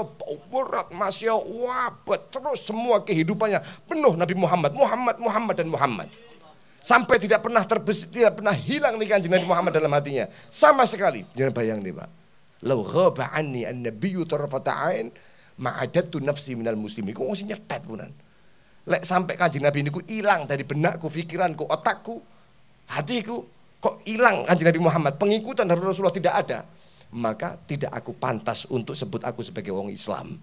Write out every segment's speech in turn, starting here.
masya berat, masya wabat, Terus semua kehidupannya penuh Nabi Muhammad, Muhammad, Muhammad dan Muhammad. Sampai tidak pernah terbesit, tidak pernah hilang nih kanjeng Nabi Muhammad dalam hatinya. Sama sekali. Jangan bayang nih Pak. Lau ghaba anni an-nabiyyu tarfata'ain ma'adatu nafsi minal muslimin. Kok masih nyetet punan. Lek sampai kanjeng Nabi ini ku hilang dari benakku, fikiranku, otakku, hatiku. Kok hilang kanjeng Nabi Muhammad? Pengikutan dari Rasulullah tidak ada maka tidak aku pantas untuk sebut aku sebagai wong Islam.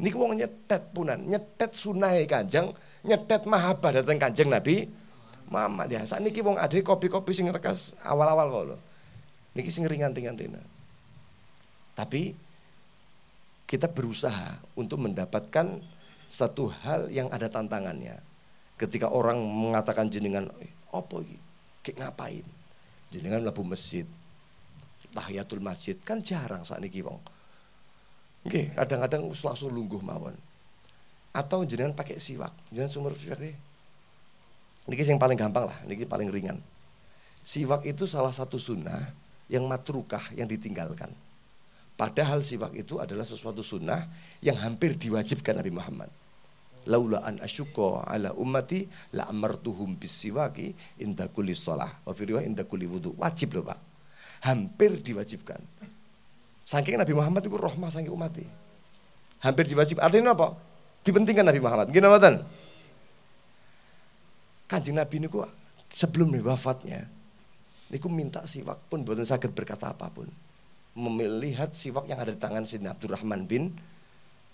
Ini wong nyetet punan, nyetet sunai kanjeng, nyetet datang kanjeng Nabi Mama ya. Saat ini wong ada kopi-kopi sing rekas awal-awal kok loh. Niki sing ringan-ringan rina. Tapi kita berusaha untuk mendapatkan satu hal yang ada tantangannya. Ketika orang mengatakan jenengan, opo eh, iki? ngapain? Jenengan labu masjid, tahiyatul masjid kan jarang saat ini wong. Nggih, kadang-kadang langsung lungguh mawon. Atau jangan pakai siwak, Jangan sumber siwak ini. Niki yang paling gampang lah, niki paling ringan. Siwak itu salah satu sunnah yang matrukah yang ditinggalkan. Padahal siwak itu adalah sesuatu sunnah yang hampir diwajibkan Nabi Muhammad. Laula an asyukko ala ummati la amartuhum siwaki inda kulli sholah. Wa inda kulli wudu. Wajib loh pak hampir diwajibkan. Saking Nabi Muhammad itu rohmah saking umat Hampir diwajib. Artinya apa? Dipentingkan Nabi Muhammad. Gimana, mboten? Kanjeng Nabi ini sebelum wafatnya niku minta siwak pun mboten sakit berkata apapun. Melihat siwak yang ada di tangan Sayyidina Abdurrahman bin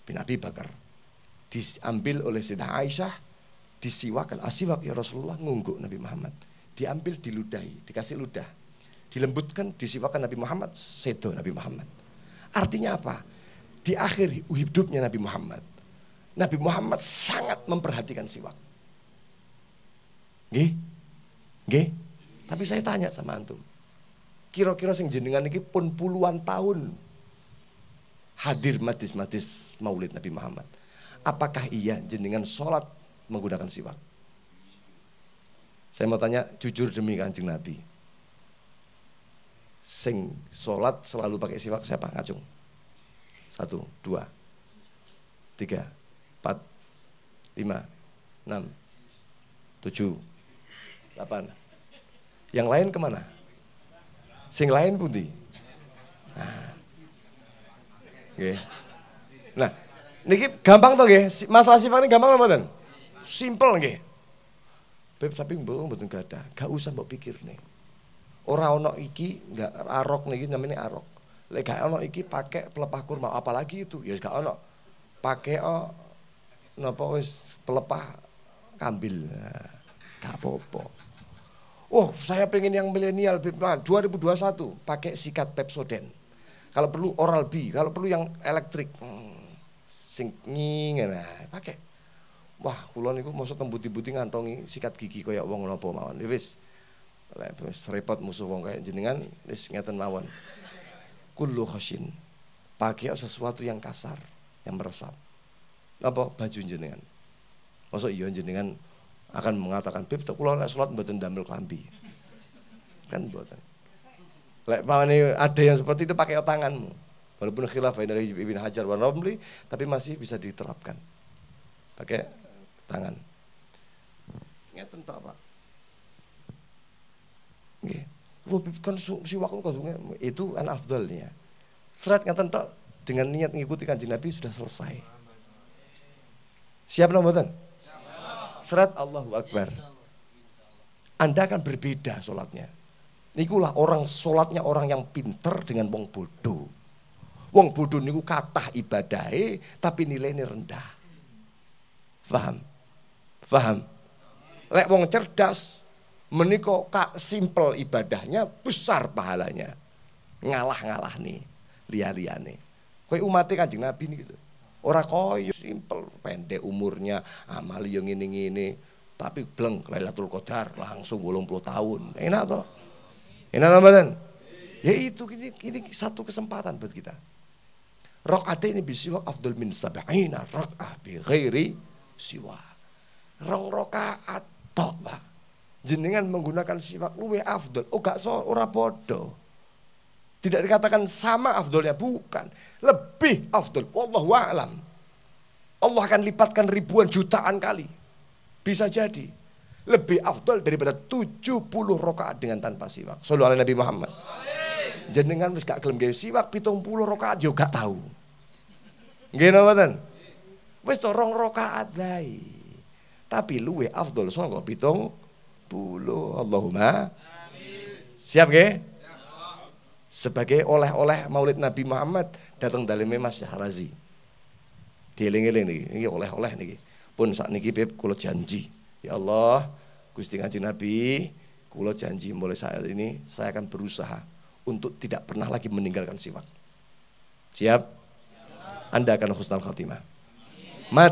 bin Abi Bakar diambil oleh Sidna Aisyah disiwakan asiwak ya Rasulullah ngungguk Nabi Muhammad diambil diludahi dikasih ludah dilembutkan, disiwakan Nabi Muhammad, sedo Nabi Muhammad. Artinya apa? Di akhir hidupnya Nabi Muhammad, Nabi Muhammad sangat memperhatikan siwak. Gih, gih. Tapi saya tanya sama antum. Kira-kira sing jenengan ini pun puluhan tahun hadir matis-matis maulid Nabi Muhammad. Apakah iya jenengan sholat menggunakan siwak? Saya mau tanya jujur demi kancing Nabi sing sholat selalu pakai siwak siapa ngacung satu dua tiga empat lima enam tujuh delapan yang lain kemana sing lain pundi nah, okay. nah niki gampang toh nggih masalah siwak ini gampang apa simple nggih Beb, tapi mbok mboten gadah, gak usah mbok pikir nih. Ora ono iki nggak arok niki namanya arok. Lek gak ono iki pakai pelepah kurma apalagi itu ya gak ono. Pakai o oh, napa wis pelepah kambil. Nah, gak apa-apa. Oh, saya pengen yang milenial 2021 nah, pakai sikat Pepsodent. Kalau perlu Oral B, kalau perlu yang elektrik. Hmm, sing nah, pakai. Wah, kula niku mosok tembuti-buti ngantongi sikat gigi kaya wong napa mawon. Ya wis, Lek repot musuh wong kayak jenengan wis ngeten mawon. Kullu khashin. Pakai sesuatu yang kasar, yang meresap. Apa baju jenengan? Masuk iya jenengan akan mengatakan, pip tak kula lek salat mboten damel klambi." Kan buatan. Lek pamane ada yang seperti itu pakai tanganmu. Walaupun khilaf dari ibin Hajar wan Romli, tapi masih bisa diterapkan. Pakai tangan. Ngeten tak, Pak? si konsumsi kan juga kan itu an afdolnya. Serat ngatan tak dengan niat mengikuti kanji Nabi sudah selesai. Siap nombotan? Serat Allahu Akbar. Anda akan berbeda solatnya. sholatnya. Nikulah orang solatnya orang yang pinter dengan wong bodoh. Wong bodoh niku kata ibadai tapi nilainya rendah. Faham? Faham? Lek wong cerdas Meniko kak simple ibadahnya besar pahalanya. Ngalah-ngalah nih, lia-lia nih. Koi umatnya kanjeng Nabi nih gitu. Orang koi simple, pendek umurnya, amali yang ini-ini. Tapi bleng, Lailatul Qadar langsung bolong puluh tahun. Enak toh? Enak badan Ya itu, ini, ini satu kesempatan buat kita. ate ini bisiwa Abdul min sab'ina rok'ah bi ghairi siwa. Rong rokaat toh pak jenengan menggunakan siwak luwe afdol. Oh gak so, ora podo. Tidak dikatakan sama afdolnya, bukan. Lebih afdol. Allah a'lam. Allah akan lipatkan ribuan jutaan kali. Bisa jadi. Lebih afdol daripada 70 rokaat dengan tanpa siwak. Sallu ala Nabi Muhammad. Jenengan wis gak gelem gawe siwak 70 rokaat yo gak tahu. Nggih napa Wis rong rokaat baik Tapi luwe afdol sanggo pitung Allahumma Amin. Siap ke? Sebagai oleh-oleh Maulid Nabi Muhammad datang dari Mas Syahrazi. Dieling-eling ini, ini oleh-oleh ini. Pun saat ini Beb kulo janji, ya Allah, Gusti Ngaji Nabi, kulo janji mulai saat ini saya akan berusaha untuk tidak pernah lagi meninggalkan siwak. Siap? Anda akan husnul khatimah. Mati